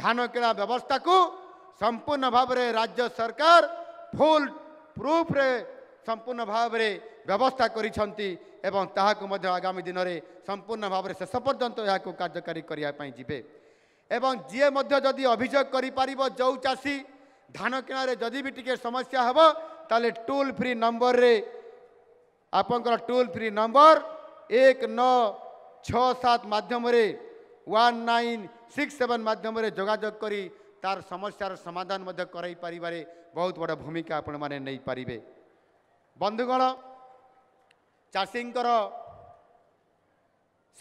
ଧାନ କିଣା ବ୍ୟବସ୍ଥାକୁ ସମ୍ପୂର୍ଣ୍ଣ ଭାବରେ ରାଜ୍ୟ ସରକାର ଫୁଲ ପ୍ରୁଫ୍ରେ ସମ୍ପୂର୍ଣ୍ଣ ଭାବରେ ବ୍ୟବସ୍ଥା କରିଛନ୍ତି ଏବଂ ତାହାକୁ ମଧ୍ୟ ଆଗାମୀ ଦିନରେ ସମ୍ପୂର୍ଣ୍ଣ ଭାବରେ ଶେଷ ପର୍ଯ୍ୟନ୍ତ ଏହାକୁ କାର୍ଯ୍ୟକାରୀ କରିବା ପାଇଁ ଯିବେ ଏବଂ ଯିଏ ମଧ୍ୟ ଯଦି ଅଭିଯୋଗ କରିପାରିବ ଯେଉଁ ଚାଷୀ ଧାନ କିଣାରେ ଯଦି ବି ଟିକେ ସମସ୍ୟା ହେବ ତାହେଲେ ଟୁଲ୍ ଫ୍ରି ନମ୍ବରରେ ଆପଣଙ୍କର ଟୁଲ୍ ଫ୍ରି ନମ୍ବର ଏକ ନଅ ଛଅ ସାତ ମାଧ୍ୟମରେ ୱାନ୍ ନାଇନ୍ ସିକ୍ସ ସେଭେନ୍ ମାଧ୍ୟମରେ ଯୋଗାଯୋଗ କରି ତାର ସମସ୍ୟାର ସମାଧାନ ମଧ୍ୟ କରାଇ ପାରିବାରେ ବହୁତ ବଡ଼ ଭୂମିକା ଆପଣମାନେ ନେଇପାରିବେ ବନ୍ଧୁଗଣ ଚାଷୀଙ୍କର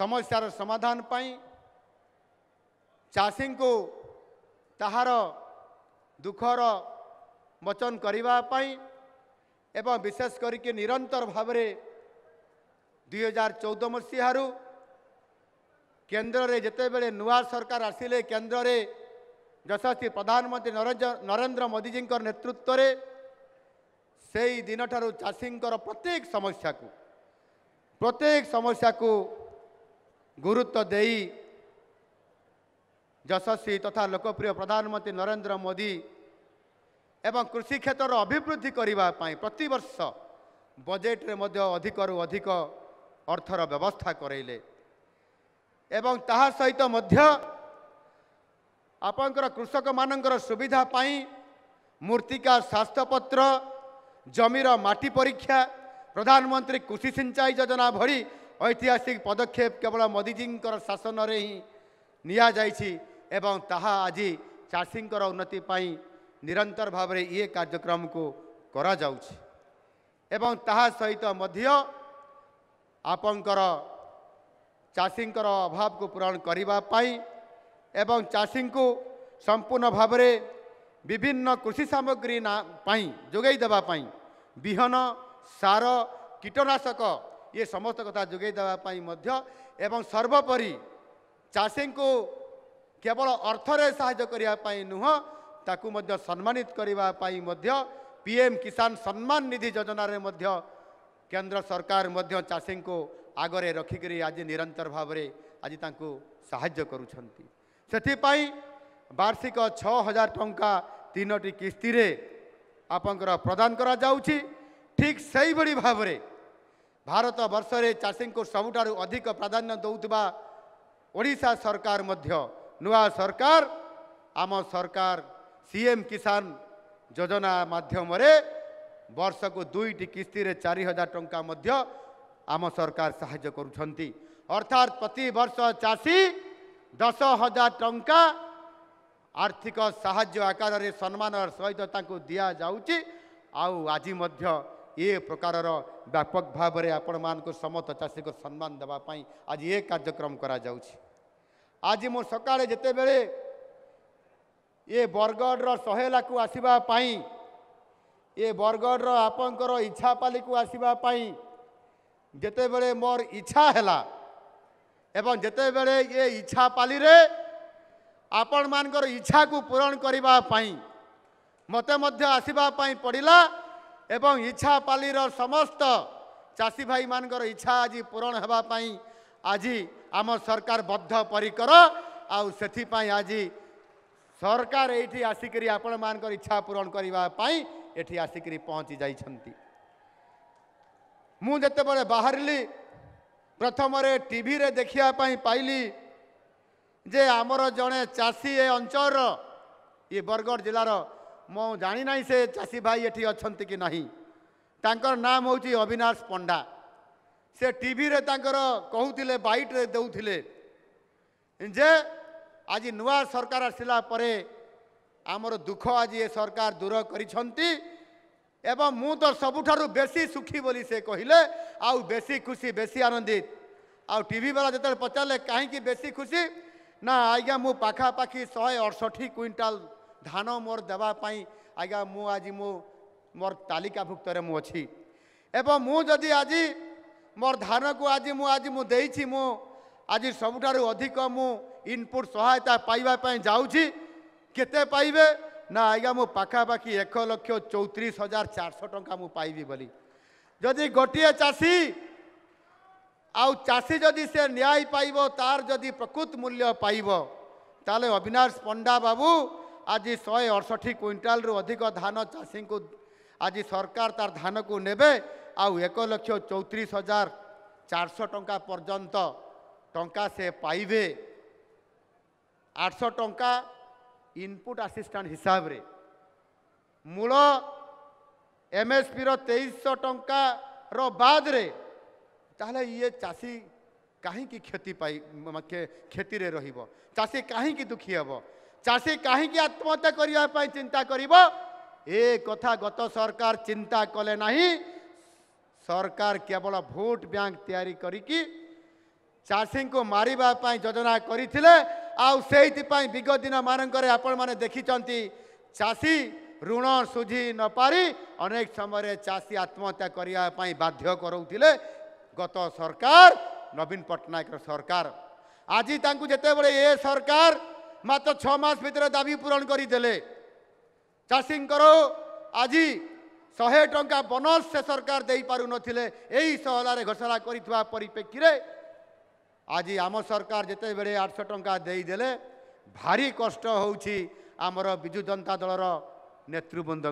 ସମସ୍ୟାର ସମାଧାନ ପାଇଁ ଚାଷୀଙ୍କୁ ତାହାର ଦୁଃଖର ମୋଚନ କରିବା ପାଇଁ ଏବଂ ବିଶେଷ କରିକି ନିରନ୍ତର ଭାବରେ ଦୁଇହଜାର ଚଉଦ ମସିହାରୁ କେନ୍ଦ୍ରରେ ଯେତେବେଳେ ନୂଆ ସରକାର ଆସିଲେ କେନ୍ଦ୍ରରେ ଯଶସ୍ୱୀ ପ୍ରଧାନମନ୍ତ୍ରୀ ନରେନ୍ଦ୍ର ମୋଦିଜୀଙ୍କର ନେତୃତ୍ୱରେ ସେଇ ଦିନଠାରୁ ଚାଷୀଙ୍କର ପ୍ରତ୍ୟେକ ସମସ୍ୟାକୁ ପ୍ରତ୍ୟେକ ସମସ୍ୟାକୁ ଗୁରୁତ୍ୱ ଦେଇ ଯଶସ୍ୱୀ ତଥା ଲୋକପ୍ରିୟ ପ୍ରଧାନମନ୍ତ୍ରୀ ନରେନ୍ଦ୍ର ମୋଦି ଏବଂ କୃଷି କ୍ଷେତ୍ରର ଅଭିବୃଦ୍ଧି କରିବା ପାଇଁ ପ୍ରତିବର୍ଷ ବଜେଟ୍ରେ ମଧ୍ୟ ଅଧିକରୁ ଅଧିକ ଅର୍ଥର ବ୍ୟବସ୍ଥା କରେଇଲେ ଏବଂ ତାହା ସହିତ ମଧ୍ୟ ଆପଣଙ୍କର କୃଷକମାନଙ୍କର ସୁବିଧା ପାଇଁ ମୂର୍ତ୍ତିକା ସ୍ୱାସ୍ଥ୍ୟପତ୍ର ଜମିର ମାଟି ପରୀକ୍ଷା ପ୍ରଧାନମନ୍ତ୍ରୀ କୃଷି ସିଞ୍ଚାଇ ଯୋଜନା ଭଳି ଐତିହାସିକ ପଦକ୍ଷେପ କେବଳ ମୋଦିଜୀଙ୍କର ଶାସନରେ ହିଁ ନିଆଯାଇଛି ଏବଂ ତାହା ଆଜି ଚାଷୀଙ୍କର ଉନ୍ନତି ପାଇଁ ନିରନ୍ତର ଭାବରେ ଇଏ କାର୍ଯ୍ୟକ୍ରମକୁ କରାଯାଉଛି ଏବଂ ତାହା ସହିତ ମଧ୍ୟ ଆପଣଙ୍କର ଚାଷୀଙ୍କର ଅଭାବକୁ ପୂରଣ କରିବା ପାଇଁ ଏବଂ ଚାଷୀଙ୍କୁ ସମ୍ପୂର୍ଣ୍ଣ ଭାବରେ ବିଭିନ୍ନ କୃଷି ସାମଗ୍ରୀ ନା ପାଇଁ ଯୋଗାଇ ଦେବା ପାଇଁ ବିହନ ସାର କୀଟନାଶକ ଇଏ ସମସ୍ତ କଥା ଯୋଗାଇ ଦେବା ପାଇଁ ମଧ୍ୟ ଏବଂ ସର୍ବୋପରି ଚାଷୀଙ୍କୁ କେବଳ ଅର୍ଥରେ ସାହାଯ୍ୟ କରିବା ପାଇଁ ନୁହଁ ତାକୁ ମଧ୍ୟ ସମ୍ମାନିତ କରିବା ପାଇଁ ମଧ୍ୟ ପି ଏମ୍ କିଷାନ ସମ୍ମାନ ନିଧି ଯୋଜନାରେ ମଧ୍ୟ କେନ୍ଦ୍ର ସରକାର ମଧ୍ୟ ଚାଷୀଙ୍କୁ ଆଗରେ ରଖିକରି ଆଜି ନିରନ୍ତର ଭାବରେ ଆଜି ତାଙ୍କୁ ସାହାଯ୍ୟ କରୁଛନ୍ତି ସେଥିପାଇଁ ବାର୍ଷିକ ଛଅ ହଜାର ଟଙ୍କା ତିନୋଟି କିସ୍ତିରେ ଆପଣଙ୍କର ପ୍ରଦାନ କରାଯାଉଛି ଠିକ୍ ସେହିଭଳି ଭାବରେ ଭାରତ ବର୍ଷରେ ଚାଷୀଙ୍କୁ ସବୁଠାରୁ ଅଧିକ ପ୍ରାଧାନ୍ୟ ଦେଉଥିବା ଓଡ଼ିଶା ସରକାର ମଧ୍ୟ ନୂଆ ସରକାର ଆମ ସରକାର ସିଏମ୍ କିଷାନ ଯୋଜନା ମାଧ୍ୟମରେ ବର୍ଷକୁ ଦୁଇଟି କିସ୍ତିରେ ଚାରି ହଜାର ଟଙ୍କା ମଧ୍ୟ आम सरकार साय गर् अर्थात्त प्रती वर्ष चासी दस हजार टा आर्थिक साहज आकारले सम्मान सहित दिउँछ आउ आज य प्रकार र व्यापक भावना आप को सम्मान देवाई आज एक्म गराउ आज म सकाले जति ए बरगड र सहेलाको आसवा ए बरगड र आप्को ଯେତେବେଳେ ମୋର ଇଚ୍ଛା ହେଲା ଏବଂ ଯେତେବେଳେ ଏ ଇଚ୍ଛା ପାଲିରେ ଆପଣମାନଙ୍କର ଇଚ୍ଛାକୁ ପୂରଣ କରିବା ପାଇଁ ମୋତେ ମଧ୍ୟ ଆସିବା ପାଇଁ ପଡ଼ିଲା ଏବଂ ଇଚ୍ଛା ପାଲିର ସମସ୍ତ ଚାଷୀ ଭାଇମାନଙ୍କର ଇଚ୍ଛା ଆଜି ପୂରଣ ହେବା ପାଇଁ ଆଜି ଆମ ସରକାର ବଦ୍ଧପରିକର ଆଉ ସେଥିପାଇଁ ଆଜି ସରକାର ଏଇଠି ଆସିକରି ଆପଣମାନଙ୍କର ଇଚ୍ଛା ପୂରଣ କରିବା ପାଇଁ ଏଠି ଆସିକରି ପହଞ୍ଚି ଯାଇଛନ୍ତି ମୁଁ ଯେତେବେଳେ ବାହାରିଲି ପ୍ରଥମରେ ଟିଭିରେ ଦେଖିବା ପାଇଁ ପାଇଲି ଯେ ଆମର ଜଣେ ଚାଷୀ ଏ ଅଞ୍ଚଳର ଇଏ ବରଗଡ଼ ଜିଲ୍ଲାର ମୁଁ ଜାଣିନାହିଁ ସେ ଚାଷୀ ଭାଇ ଏଠି ଅଛନ୍ତି କି ନାହିଁ ତାଙ୍କର ନାମ ହେଉଛି ଅବିନାଶ ପଣ୍ଡା ସେ ଟିଭିରେ ତାଙ୍କର କହୁଥିଲେ ବାଇଟ୍ରେ ଦେଉଥିଲେ ଯେ ଆଜି ନୂଆ ସରକାର ଆସିଲା ପରେ ଆମର ଦୁଃଖ ଆଜି ଏ ସରକାର ଦୂର କରିଛନ୍ତି ଏବଂ ମୁଁ ତ ସବୁଠାରୁ ବେଶୀ ସୁଖୀ ବୋଲି ସେ କହିଲେ ଆଉ ବେଶୀ ଖୁସି ବେଶୀ ଆନନ୍ଦିତ ଆଉ ଟିଭି ବାଲା ଯେତେବେଳେ ପଚାରିଲେ କାହିଁକି ବେଶୀ ଖୁସି ନା ଆଜ୍ଞା ମୁଁ ପାଖାପାଖି ଶହେ ଅଠଷଠି କୁଇଣ୍ଟାଲ ଧାନ ମୋର ଦେବା ପାଇଁ ଆଜ୍ଞା ମୁଁ ଆଜି ମୁଁ ମୋର ତାଲିକାଭୁକ୍ତରେ ମୁଁ ଅଛି ଏବଂ ମୁଁ ଯଦି ଆଜି ମୋର ଧାନକୁ ଆଜି ମୁଁ ଆଜି ମୁଁ ଦେଇଛି ମୁଁ ଆଜି ସବୁଠାରୁ ଅଧିକ ମୁଁ ଇନପୁଟ୍ ସହାୟତା ପାଇବା ପାଇଁ ଯାଉଛି କେତେ ପାଇବେ ନା ଆଜ୍ଞା ମୁଁ ପାଖାପାଖି ଏକ ଲକ୍ଷ ଚଉତିରିଶ ହଜାର ଚାରିଶହ ଟଙ୍କା ମୁଁ ପାଇବି ବୋଲି ଯଦି ଗୋଟିଏ ଚାଷୀ ଆଉ ଚାଷୀ ଯଦି ସେ ନ୍ୟାୟ ପାଇବ ତାର ଯଦି ପ୍ରକୃତ ମୂଲ୍ୟ ପାଇବ ତାହେଲେ ଅବିନାଶ ପଣ୍ଡା ବାବୁ ଆଜି ଶହେ ଅଠଷଠି କୁଇଣ୍ଟାଲରୁ ଅଧିକ ଧାନ ଚାଷୀଙ୍କୁ ଆଜି ସରକାର ତାର ଧାନକୁ ନେବେ ଆଉ ଏକ ଲକ୍ଷ ଚଉତିରିଶ ହଜାର ଚାରିଶହ ଟଙ୍କା ପର୍ଯ୍ୟନ୍ତ ଟଙ୍କା ସେ ପାଇବେ ଆଠଶହ ଟଙ୍କା इनपुट आसीस्टांट हिसाब से मूल एम एस पी रेईस टकर ये चाषी कहीं क्षति पाई क्षति में रशी कहीं दुखी हे चाषी कहीं आत्महत्या करने चिंता कर कथा गत सरकार चिंता कले सरकार केवल भोट बैंक तैयारी करी ଚାଷୀଙ୍କୁ ମାରିବା ପାଇଁ ଯୋଜନା କରିଥିଲେ ଆଉ ସେଇଥିପାଇଁ ବିଗତ ଦିନମାନଙ୍କରେ ଆପଣମାନେ ଦେଖିଛନ୍ତି ଚାଷୀ ଋଣ ଶୁଝି ନପାରି ଅନେକ ସମୟରେ ଚାଷୀ ଆତ୍ମହତ୍ୟା କରିବା ପାଇଁ ବାଧ୍ୟ କରାଉଥିଲେ ଗତ ସରକାର ନବୀନ ପଟ୍ଟନାୟକର ସରକାର ଆଜି ତାଙ୍କୁ ଯେତେବେଳେ ଏ ସରକାର ମାତ୍ର ଛଅ ମାସ ଭିତରେ ଦାବି ପୂରଣ କରିଦେଲେ ଚାଷୀଙ୍କର ଆଜି ଶହେ ଟଙ୍କା ବୋନସ୍ ସେ ସରକାର ଦେଇପାରୁନଥିଲେ ଏହି ସହଲାରେ ଘୋଷଣା କରିଥିବା ପରିପ୍ରେକ୍ଷୀରେ আজি আম সরকার যেতবে আটশো টঙ্কা দেইদেলে ভারি কষ্ট হচ্ছে আমার বিজু জনতা দলর নেতৃবৃন্দ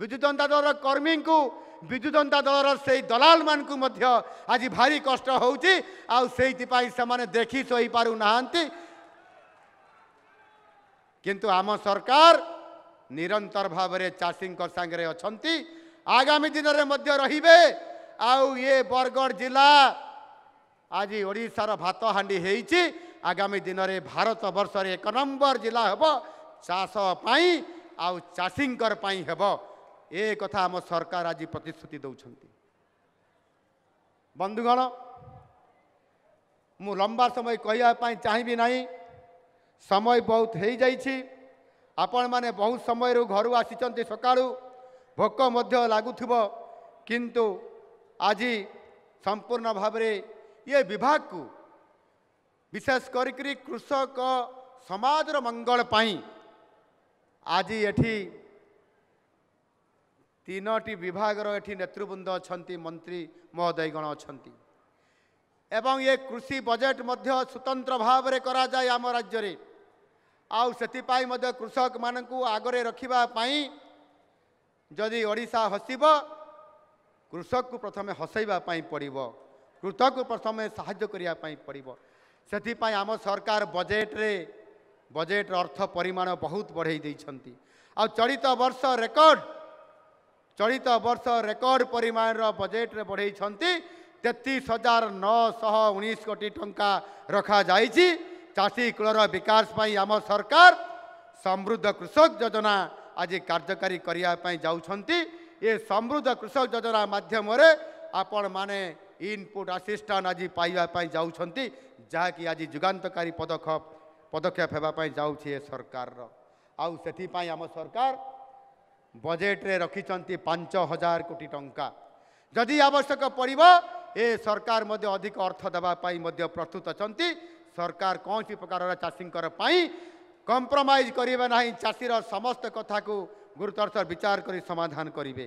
বিজু জনতা দলর কর্মী বিজু জনতা দলর সেই দলাল মানুষ মধ্য আজ ভারি কষ্ট হচ্ছে আইপাই সে দেখি শোপারু না কিন্তু আম সরকার নিরন্তর ভাবে চাষী সাগরে অগামী দিনের মধ্যে রহবে আউ ইয়ে বরগড় জেলা ଆଜି ଓଡ଼ିଶାର ଭାତ ହାଣ୍ଡି ହେଇଛି ଆଗାମୀ ଦିନରେ ଭାରତ ବର୍ଷରେ ଏକ ନମ୍ବର ଜିଲ୍ଲା ହେବ ଚାଷ ପାଇଁ ଆଉ ଚାଷୀଙ୍କର ପାଇଁ ହେବ ଏ କଥା ଆମ ସରକାର ଆଜି ପ୍ରତିଶ୍ରୁତି ଦେଉଛନ୍ତି ବନ୍ଧୁଗଣ ମୁଁ ଲମ୍ବା ସମୟ କହିବା ପାଇଁ ଚାହିଁବି ନାହିଁ ସମୟ ବହୁତ ହେଇଯାଇଛି ଆପଣମାନେ ବହୁତ ସମୟରୁ ଘରୁ ଆସିଛନ୍ତି ସକାଳୁ ଭୋକ ମଧ୍ୟ ଲାଗୁଥିବ କିନ୍ତୁ ଆଜି ସମ୍ପୂର୍ଣ୍ଣ ଭାବରେ ଇଏ ବିଭାଗକୁ ବିଶେଷ କରିକିରି କୃଷକ ସମାଜର ମଙ୍ଗଳ ପାଇଁ ଆଜି ଏଠି ତିନୋଟି ବିଭାଗର ଏଠି ନେତୃବୃନ୍ଦ ଅଛନ୍ତି ମନ୍ତ୍ରୀ ମହୋଦୟଗଣ ଅଛନ୍ତି ଏବଂ ଏ କୃଷି ବଜେଟ୍ ମଧ୍ୟ ସ୍ୱତନ୍ତ୍ର ଭାବରେ କରାଯାଏ ଆମ ରାଜ୍ୟରେ ଆଉ ସେଥିପାଇଁ ମଧ୍ୟ କୃଷକମାନଙ୍କୁ ଆଗରେ ରଖିବା ପାଇଁ ଯଦି ଓଡ଼ିଶା ହସିବ କୃଷକକୁ ପ୍ରଥମେ ହସେଇବା ପାଇଁ ପଡ଼ିବ କୃତକ ପ୍ରଥମେ ସାହାଯ୍ୟ କରିବା ପାଇଁ ପଡ଼ିବ ସେଥିପାଇଁ ଆମ ସରକାର ବଜେଟ୍ରେ ବଜେଟ୍ର ଅର୍ଥ ପରିମାଣ ବହୁତ ବଢ଼େଇ ଦେଇଛନ୍ତି ଆଉ ଚଳିତ ବର୍ଷ ରେକର୍ଡ଼ ଚଳିତ ବର୍ଷ ରେକର୍ଡ଼ ପରିମାଣର ବଜେଟ୍ରେ ବଢ଼େଇଛନ୍ତି ତେତିଶ ହଜାର ନଅଶହ ଉଣେଇଶ କୋଟି ଟଙ୍କା ରଖାଯାଇଛି ଚାଷୀ କୂଳର ବିକାଶ ପାଇଁ ଆମ ସରକାର ସମୃଦ୍ଧ କୃଷକ ଯୋଜନା ଆଜି କାର୍ଯ୍ୟକାରୀ କରିବା ପାଇଁ ଯାଉଛନ୍ତି ଏ ସମୃଦ୍ଧ କୃଷକ ଯୋଜନା ମାଧ୍ୟମରେ ଆପଣମାନେ ଇନ୍ପୁଟ୍ ଆସିଷ୍ଟାଣ୍ଟ ଆଜି ପାଇବା ପାଇଁ ଯାଉଛନ୍ତି ଯାହାକି ଆଜି ଯୁଗାନ୍ତକାରୀ ପଦକ୍ଷେପ ପଦକ୍ଷେପ ହେବା ପାଇଁ ଯାଉଛି ଏ ସରକାରର ଆଉ ସେଥିପାଇଁ ଆମ ସରକାର ବଜେଟ୍ରେ ରଖିଛନ୍ତି ପାଞ୍ଚ ହଜାର କୋଟି ଟଙ୍କା ଯଦି ଆବଶ୍ୟକ ପଡ଼ିବ ଏ ସରକାର ମଧ୍ୟ ଅଧିକ ଅର୍ଥ ଦେବା ପାଇଁ ମଧ୍ୟ ପ୍ରସ୍ତୁତ ଅଛନ୍ତି ସରକାର କୌଣସି ପ୍ରକାରର ଚାଷୀଙ୍କର ପାଇଁ କମ୍ପ୍ରମାଇଜ୍ କରିବେ ନାହିଁ ଚାଷୀର ସମସ୍ତ କଥାକୁ ଗୁରୁତ୍ୱର ସହ ବିଚାର କରି ସମାଧାନ କରିବେ